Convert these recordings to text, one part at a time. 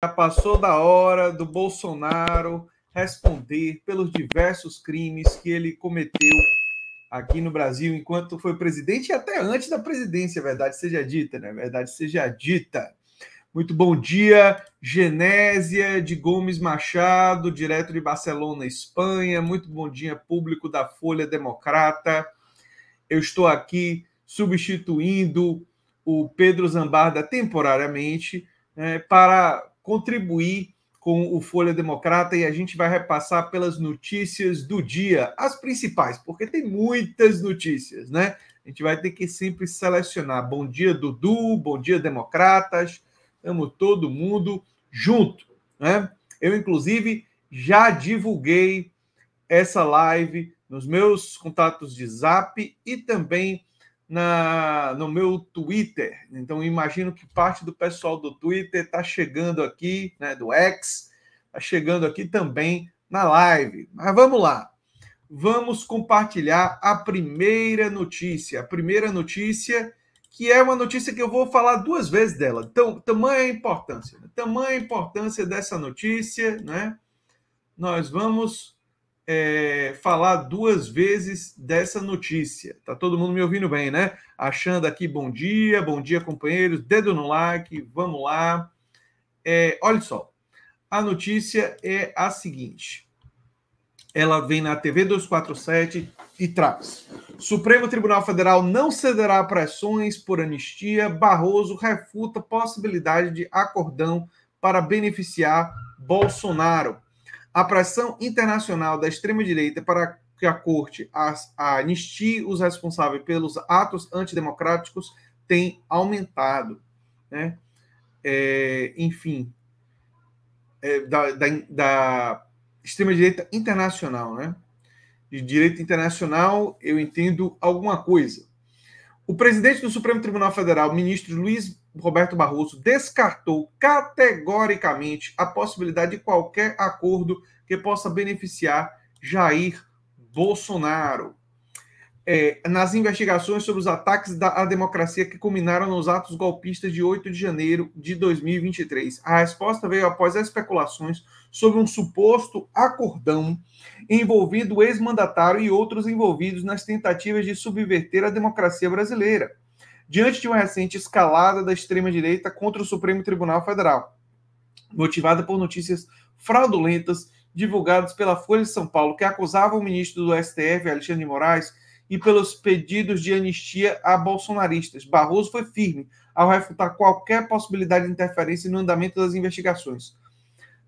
Já passou da hora do Bolsonaro responder pelos diversos crimes que ele cometeu aqui no Brasil enquanto foi presidente e até antes da presidência, é verdade seja dita, né? É verdade seja dita. Muito bom dia, Genésia de Gomes Machado, direto de Barcelona, Espanha. Muito bom dia, público da Folha Democrata. Eu estou aqui substituindo o Pedro Zambarda temporariamente né, para contribuir com o Folha Democrata e a gente vai repassar pelas notícias do dia, as principais, porque tem muitas notícias, né? A gente vai ter que sempre selecionar. Bom dia, Dudu, bom dia, Democratas, amo todo mundo junto, né? Eu, inclusive, já divulguei essa live nos meus contatos de zap e também na, no meu Twitter. Então, imagino que parte do pessoal do Twitter está chegando aqui, né, do X, está chegando aqui também na live. Mas vamos lá. Vamos compartilhar a primeira notícia. A primeira notícia, que é uma notícia que eu vou falar duas vezes dela. Então, tamanha importância. Né? Tamanha importância dessa notícia, né? Nós vamos é, falar duas vezes dessa notícia. Tá todo mundo me ouvindo bem, né? Achando aqui bom dia, bom dia, companheiros, dedo no like, vamos lá. É, olha só, a notícia é a seguinte. Ela vem na TV 247 e traz. Supremo Tribunal Federal não cederá a pressões por anistia. Barroso refuta possibilidade de acordão para beneficiar Bolsonaro. A pressão internacional da extrema-direita para que a corte anistie os responsáveis pelos atos antidemocráticos tem aumentado. Né? É, enfim, é, da, da, da extrema-direita internacional. Né? De direito internacional, eu entendo alguma coisa. O presidente do Supremo Tribunal Federal, ministro Luiz Roberto Barroso, descartou categoricamente a possibilidade de qualquer acordo que possa beneficiar Jair Bolsonaro é, nas investigações sobre os ataques da, à democracia que culminaram nos atos golpistas de 8 de janeiro de 2023. A resposta veio após especulações sobre um suposto acordão envolvendo o ex-mandatário e outros envolvidos nas tentativas de subverter a democracia brasileira, diante de uma recente escalada da extrema-direita contra o Supremo Tribunal Federal, motivada por notícias fraudulentas divulgadas pela Folha de São Paulo, que acusava o ministro do STF, Alexandre de Moraes, e pelos pedidos de anistia a bolsonaristas. Barroso foi firme ao refutar qualquer possibilidade de interferência no andamento das investigações.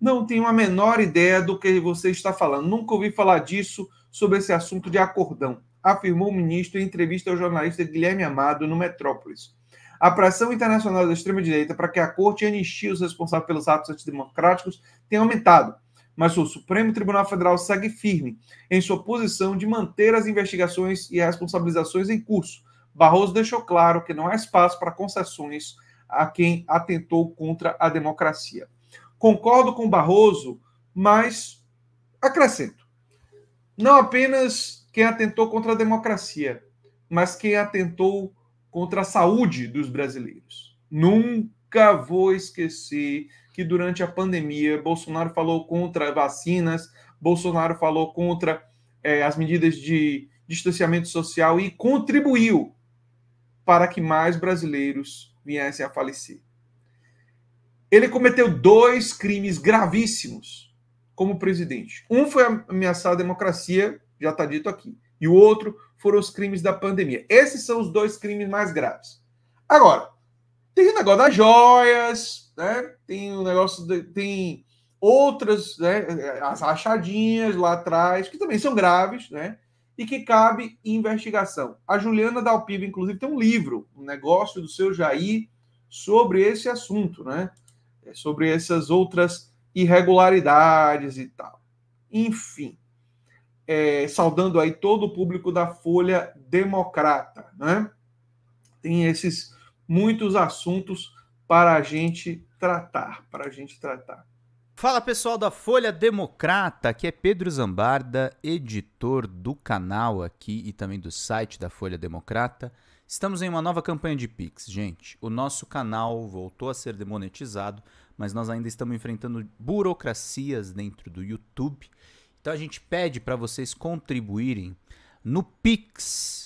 Não tenho a menor ideia do que você está falando. Nunca ouvi falar disso sobre esse assunto de acordão, afirmou o ministro em entrevista ao jornalista Guilherme Amado no Metrópolis. A pressão internacional da extrema-direita para que a corte anistie os responsáveis pelos atos antidemocráticos tem aumentado mas o Supremo Tribunal Federal segue firme em sua posição de manter as investigações e responsabilizações em curso. Barroso deixou claro que não há espaço para concessões a quem atentou contra a democracia. Concordo com Barroso, mas acrescento: não apenas quem atentou contra a democracia, mas quem atentou contra a saúde dos brasileiros. Num nunca vou esquecer que durante a pandemia Bolsonaro falou contra vacinas, Bolsonaro falou contra é, as medidas de distanciamento social e contribuiu para que mais brasileiros viessem a falecer. Ele cometeu dois crimes gravíssimos como presidente. Um foi ameaçar a democracia, já está dito aqui, e o outro foram os crimes da pandemia. Esses são os dois crimes mais graves. Agora, tem o negócio das joias, né? Tem o negócio de, tem outras, né, as rachadinhas lá atrás, que também são graves, né? E que cabe investigação. A Juliana Dalpiva, inclusive, tem um livro, um negócio do seu Jair, sobre esse assunto, né? É sobre essas outras irregularidades e tal. Enfim, é, saudando aí todo o público da Folha Democrata, né? Tem esses muitos assuntos para a gente tratar, para a gente tratar. Fala pessoal da Folha Democrata, aqui é Pedro Zambarda, editor do canal aqui e também do site da Folha Democrata. Estamos em uma nova campanha de Pix, gente. O nosso canal voltou a ser demonetizado, mas nós ainda estamos enfrentando burocracias dentro do YouTube. Então a gente pede para vocês contribuírem no Pix